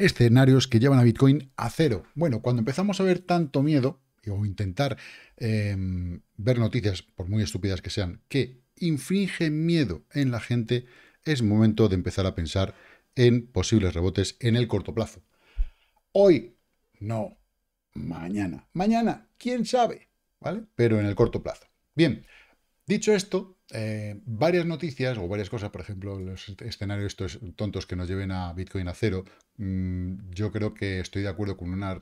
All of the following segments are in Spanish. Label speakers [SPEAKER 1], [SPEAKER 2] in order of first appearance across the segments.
[SPEAKER 1] escenarios que llevan a Bitcoin a cero. Bueno, cuando empezamos a ver tanto miedo o intentar em, ver noticias, por muy estúpidas que sean, que infringen miedo en la gente, es momento de empezar a pensar en posibles rebotes en el corto plazo. Hoy, no, mañana. Mañana, quién sabe, ¿vale? Pero en el corto plazo. Bien, Dicho esto, eh, varias noticias o varias cosas, por ejemplo, los escenarios estos tontos que nos lleven a Bitcoin a cero, mm, yo creo que estoy de acuerdo con una,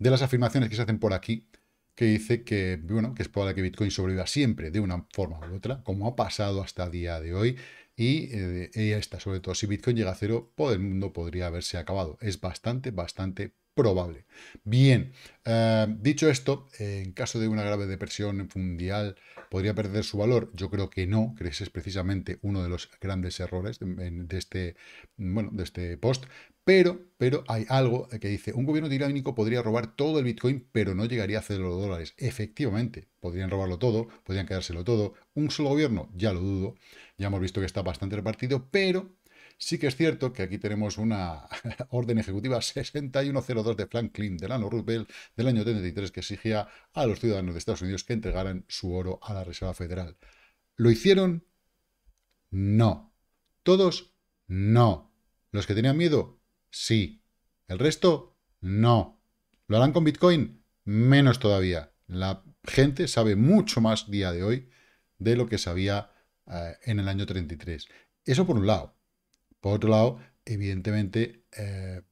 [SPEAKER 1] de las afirmaciones que se hacen por aquí, que dice que, bueno, que es probable que Bitcoin sobreviva siempre de una forma u otra, como ha pasado hasta el día de hoy, y ella eh, está, sobre todo, si Bitcoin llega a cero, todo el mundo podría haberse acabado. Es bastante, bastante probable. Bien, eh, dicho esto, en caso de una grave depresión mundial, ¿podría perder su valor? Yo creo que no, que ese es precisamente uno de los grandes errores de, este, bueno, de este post, pero, pero hay algo que dice, un gobierno tiránico podría robar todo el Bitcoin, pero no llegaría a cero los dólares. Efectivamente, podrían robarlo todo, podrían quedárselo todo. Un solo gobierno, ya lo dudo, ya hemos visto que está bastante repartido, pero Sí que es cierto que aquí tenemos una orden ejecutiva 6102 de Franklin Delano Roosevelt del año 33 que exigía a los ciudadanos de Estados Unidos que entregaran su oro a la Reserva Federal. ¿Lo hicieron? No. ¿Todos? No. ¿Los que tenían miedo? Sí. ¿El resto? No. ¿Lo harán con Bitcoin? Menos todavía. La gente sabe mucho más día de hoy de lo que sabía eh, en el año 33. Eso por un lado. Por otro lado, evidentemente, eh,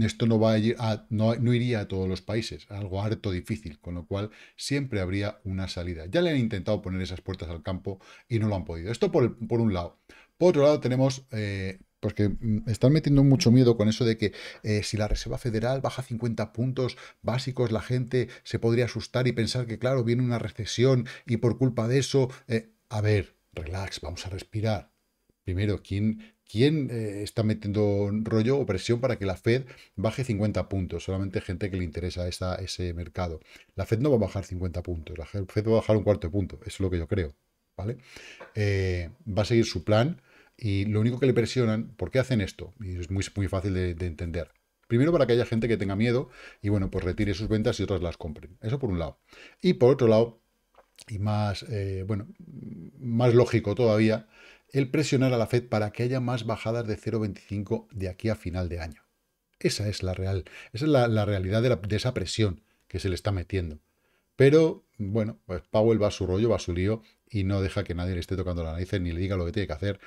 [SPEAKER 1] esto no, va a, no, iría a todos los países, algo harto difícil, con lo cual siempre habría una salida. Ya le han intentado poner esas puertas al campo y no lo han podido. Esto por, un lado. Por otro lado, tenemos... Eh, porque pues mm, están metiendo mucho miedo con eso de que eh, si la Reserva Federal baja 50 puntos básicos, la gente se podría asustar y pensar que, claro, viene una recesión y por culpa de eso... Eh, a ver, relax, vamos a respirar. Primero, ¿quién ¿Quién eh, está metiendo rollo o presión para que la Fed baje 50 puntos? Solamente gente que le interesa ese mercado. La Fed no va a bajar 50 puntos, la Fed va a bajar un cuarto de punto, es lo que yo creo. ¿vale? Eh, va a seguir su plan y lo único que le presionan, ¿por qué hacen esto? Y es muy, muy fácil de, entender. Primero para que haya gente que tenga miedo y bueno, pues retire sus ventas y otras las compren. Eso por un lado. Y por otro lado, y más, eh, bueno, más lógico todavía, el presionar a la Fed para que haya más bajadas de 0,25 de aquí a final de año. Esa es la real, esa es la, realidad de, esa presión que se le está metiendo. Pero, bueno, pues Powell va a su rollo, va a su lío y no deja que nadie le esté tocando la nariz ni le diga lo que tiene que hacer.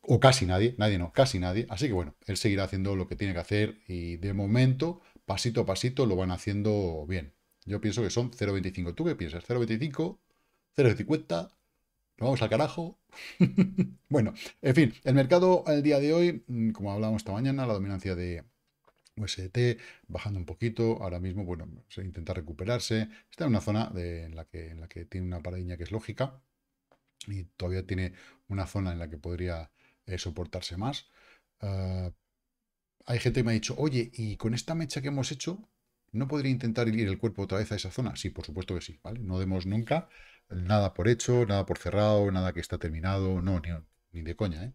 [SPEAKER 1] O casi nadie, nadie no, casi nadie. Así que bueno, él seguirá haciendo lo que tiene que hacer y de momento, pasito a pasito, lo van haciendo bien. Yo pienso que son 0,25. ¿Tú qué piensas? ¿0,25? ¿0,50? ¿Lo vamos al carajo. bueno, en fin, el mercado al día de hoy, mm, como hablábamos esta mañana, la dominancia de USDT bajando un poquito, ahora mismo, bueno, se intenta recuperarse. Está en una zona en, la que, tiene una paradiña que es lógica y todavía tiene una zona en la que podría eh, soportarse más. Ah, hay gente que me ha dicho, oye, y con esta mecha que hemos hecho, ¿no podría intentar ir el cuerpo otra vez a esa zona? Sí, por supuesto que sí, ¿vale? No demos nunca nada por hecho, nada por cerrado, nada que está terminado, no, ni, de coña. ¿eh?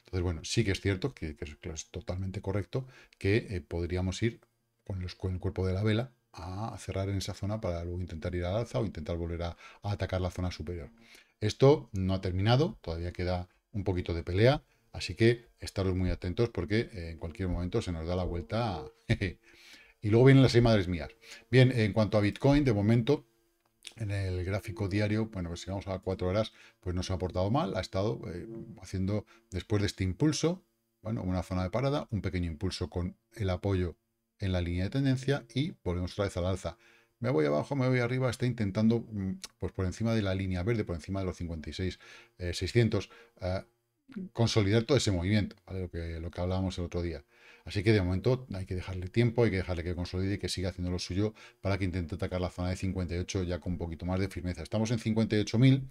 [SPEAKER 1] Entonces, bueno, sí que es cierto, que, es, totalmente correcto, que eh, podríamos ir con, los, el cuerpo de la vela a, cerrar en esa zona para luego intentar ir al alza o intentar volver a, atacar la zona superior. Esto no ha terminado, todavía queda un poquito de pelea, así que estaros muy atentos porque eh, en cualquier momento se nos da la vuelta. y luego vienen las seis madres mías. Bien, en cuanto a Bitcoin, de momento en el gráfico diario, bueno, pues si vamos a cuatro horas, pues no se ha portado mal, ha estado eh, haciendo, después de este impulso, bueno, una zona de parada, un pequeño impulso con el apoyo en la línea de tendencia y volvemos otra vez al alza. Me voy abajo, me voy arriba, está intentando, mm, pues por encima de la línea verde, por encima de los 56, 600, eh, eh, consolidar todo ese movimiento, que, lo que hablábamos el otro día. Así que de momento hay que dejarle tiempo, hay que dejarle que consolide y que siga haciendo lo suyo para que intente atacar la zona de 58 ya con un poquito más de firmeza. Estamos en 58.000,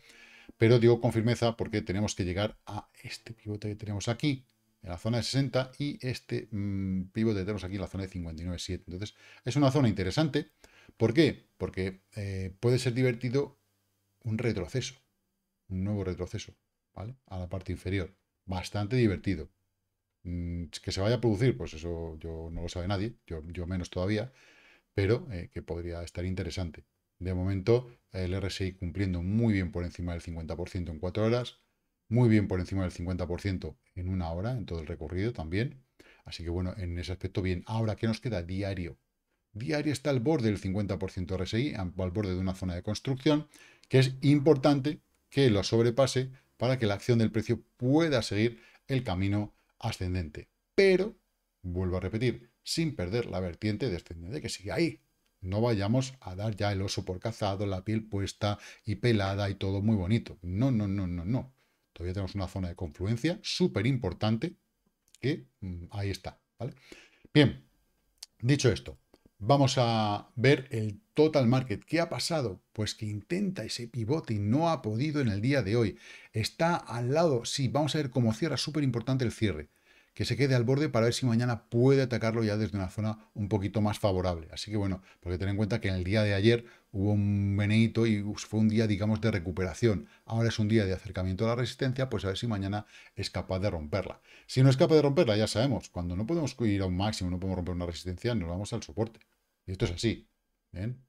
[SPEAKER 1] pero digo con firmeza porque tenemos que llegar a este pivote que tenemos aquí, en la zona de 60, y este mm, pivote que tenemos aquí en la zona de 59.7. Entonces es una zona interesante. ¿Por qué? Porque eh, puede ser divertido un retroceso, un nuevo retroceso, ¿vale? A la parte inferior. Bastante divertido. Mm, que se vaya a producir, pues eso yo no lo sabe nadie, yo, menos todavía, pero eh, que podría estar interesante. De momento, el RSI cumpliendo muy bien por encima del 50% en 4 horas, muy bien por encima del 50% en una hora, en todo el recorrido también. Así que bueno, en ese aspecto bien. Ahora, ¿qué nos queda? Diario. Diario está al borde del 50% RSI, al borde de una zona de construcción, que es importante que lo sobrepase para que la acción del precio pueda seguir el camino ascendente, pero, vuelvo a repetir, sin perder la vertiente descendente que sigue ahí. No vayamos a dar ya el oso por cazado, la piel puesta y pelada y todo muy bonito. No, no, no, no, no. Todavía tenemos una zona de confluencia súper importante que mm, ahí está. ¿vale? Bien, dicho esto, vamos a ver el total market. ¿Qué ha pasado? Pues que intenta ese pivote y no ha podido en el día de hoy. Está al lado, sí, vamos a ver cómo cierra, súper importante el cierre. Que se quede al borde para ver si mañana puede atacarlo ya desde una zona un poquito más favorable. Así que bueno, porque ten en cuenta que en el día de ayer hubo un venito y fue un día, digamos, de recuperación. Ahora es un día de acercamiento a la resistencia, pues a ver si mañana es capaz de romperla. Si no es capaz de romperla, ya sabemos, cuando no podemos ir a un máximo, no podemos romper una resistencia, nos vamos al soporte. Y esto es así,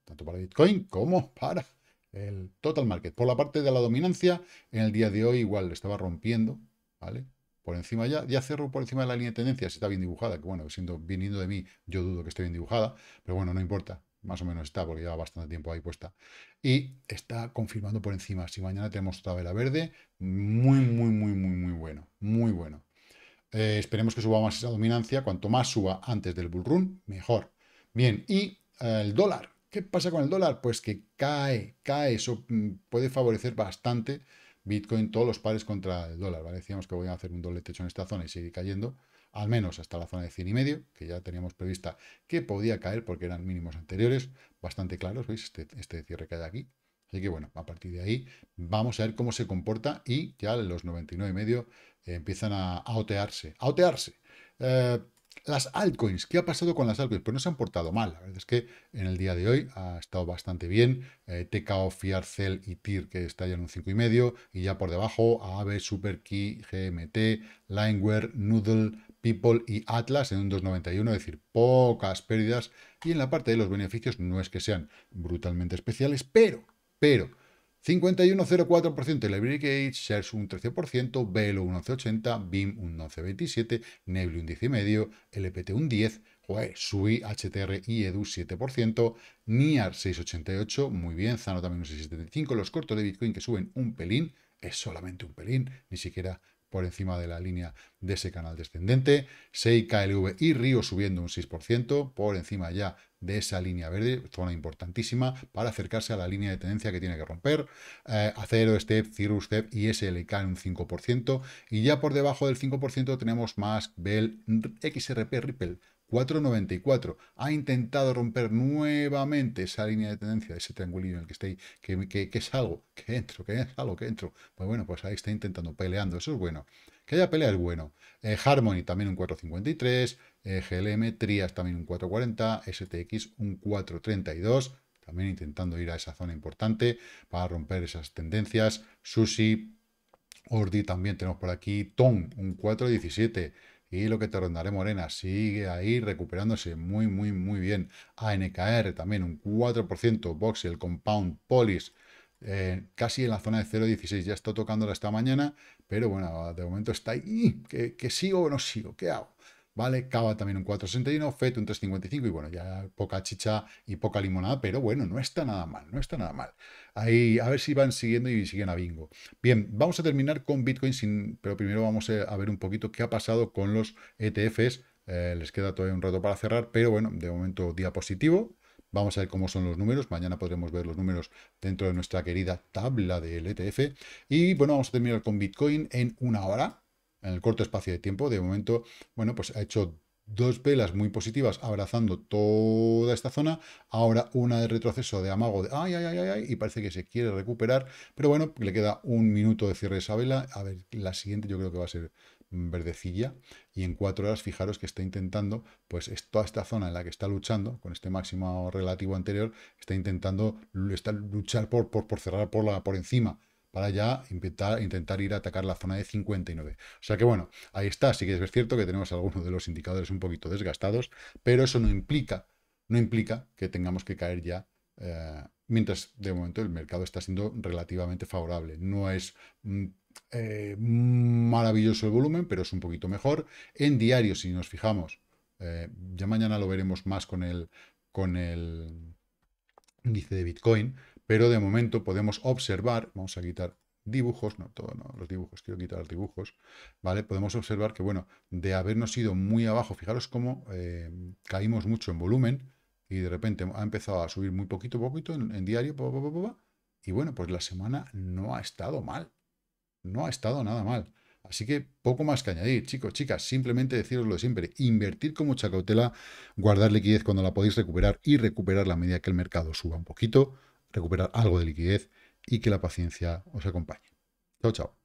[SPEAKER 1] tanto para Bitcoin como para el total market. Por la parte de la dominancia, en el día de hoy igual estaba rompiendo, ¿vale? Por encima ya, ya cerró por encima de la línea de tendencia, si está bien dibujada, que bueno, siendo viniendo de mí, yo dudo que esté bien dibujada, pero bueno, no importa, más o menos está, porque lleva bastante tiempo ahí puesta. Y está confirmando por encima. Si mañana tenemos otra vela verde, muy, muy, muy, muy, muy bueno. Muy bueno. Eh, esperemos que suba más esa dominancia. Cuanto más suba antes del bull run, mejor. Bien, y el dólar. ¿Qué pasa con el dólar? Pues que cae, cae. Eso mm, puede favorecer bastante Bitcoin, todos los pares contra el dólar. ¿vale? Decíamos que voy a hacer un doble techo en esta zona y seguir cayendo, al menos hasta la zona de 100 y medio, que ya teníamos prevista que podía caer porque eran mínimos anteriores, bastante claros, ¿veis? Este, este, cierre que hay aquí. Así que bueno, a partir de ahí vamos a ver cómo se comporta y ya los 99 y medio empiezan a, otearse. A otearse. Eh, las altcoins, ¿qué ha pasado con las altcoins? Pues no se han portado mal. La verdad es que en el día de hoy ha estado bastante bien. Eh, TKO, y TIR, que está ya en un 5,5. Y ya por debajo, Ave, SuperKey, GMT, Lineware, Noodle, People y Atlas en un 2,91. Es decir, pocas pérdidas. Y en la parte de los beneficios no es que sean brutalmente especiales, pero, pero 51,04%, Library Gage, Shares un 13%, Velo un 11,80%, BIM un 11,27%, Nebli un 10,5%, LPT un 10%, SUI, HTR y EDU 7%, NIAR 6,88%, muy bien, Zano también un 6,75%, los cortos de Bitcoin que suben un pelín, es solamente un pelín, ni siquiera por encima de la línea de ese canal descendente, 6 KLV y Río subiendo un 6%, por encima ya de esa línea verde, zona importantísima, para acercarse a la línea de tendencia que tiene que romper. Eh, acero, Step, Cirrus, Step y SLK en un 5%. Y ya por debajo del 5% tenemos más Bell, XRP, Ripple, 4,94. Ha intentado romper nuevamente esa línea de tendencia, ese triangulillo en el que estáis, que, que, que que entro, que algo? que entro. Pues bueno, pues ahí está intentando, peleando, eso es bueno. Que haya pelea es bueno. Eh, Harmony también un 4,53. Eh, GLM, Trias también un 4,40. STX un 4,32. También intentando ir a esa zona importante para romper esas tendencias. Sushi, Ordi también tenemos por aquí. Tom, un 4,17. Y lo que te rondaré Morena sigue ahí recuperándose muy, muy, muy bien. ANKR también un 4%. el Compound, Polis. Eh, casi en la zona de 0.16, ya está tocándola esta mañana, pero bueno, de momento está ahí, que, que sigo o no sigo, ¿qué hago? ¿vale? Cava también un 4,61, FET un 3,55 y bueno, ya poca chicha y poca limonada, pero bueno, no está nada mal, no está nada mal. Ahí, a ver si van siguiendo y siguen a bingo. Bien, vamos a terminar con Bitcoin, sin, pero primero vamos a ver un poquito qué ha pasado con los ETFs. Eh, les queda todavía un rato para cerrar, pero bueno, de momento día positivo. Vamos a ver cómo son los números. Mañana podremos ver los números dentro de nuestra querida tabla del ETF. Y bueno, vamos a terminar con Bitcoin en una hora en el corto espacio de tiempo. De momento, bueno, pues ha hecho dos velas muy positivas abrazando toda esta zona, ahora una de retroceso de amago de ay, ay, ay, ay, y parece que se quiere recuperar, pero bueno, le queda un minuto de cierre de esa vela, a ver, la siguiente yo creo que va a ser verdecilla, y en cuatro horas fijaros que está intentando, pues es toda esta zona en la que está luchando, con este máximo relativo anterior, está intentando está luchar por, por, por cerrar por, la, por encima, para ya intentar, intentar ir a atacar la zona de 59. O sea que bueno, ahí está, sí que es cierto que tenemos algunos de los indicadores un poquito desgastados, pero eso no implica, no implica que tengamos que caer ya eh, mientras de momento el mercado está siendo relativamente favorable. No es mm, eh, maravilloso el volumen, pero es un poquito mejor. En diario, si nos fijamos, eh, ya mañana lo veremos más con el, con el índice de Bitcoin, pero de momento podemos observar, vamos a quitar dibujos, no, todos los dibujos, quiero quitar los dibujos, ¿vale? Podemos observar que, bueno, de habernos ido muy abajo, fijaros cómo eh, caímos mucho en volumen y de repente ha empezado a subir muy poquito poquito en, diario, y bueno, pues la semana no ha estado mal, no ha estado nada mal. Así que poco más que añadir, chicos, chicas, simplemente deciros lo de siempre, invertir con mucha cautela, guardar liquidez cuando la podéis recuperar y recuperar la medida que el mercado suba un poquito, recuperar algo de liquidez y que la paciencia os acompañe. Chao, chao.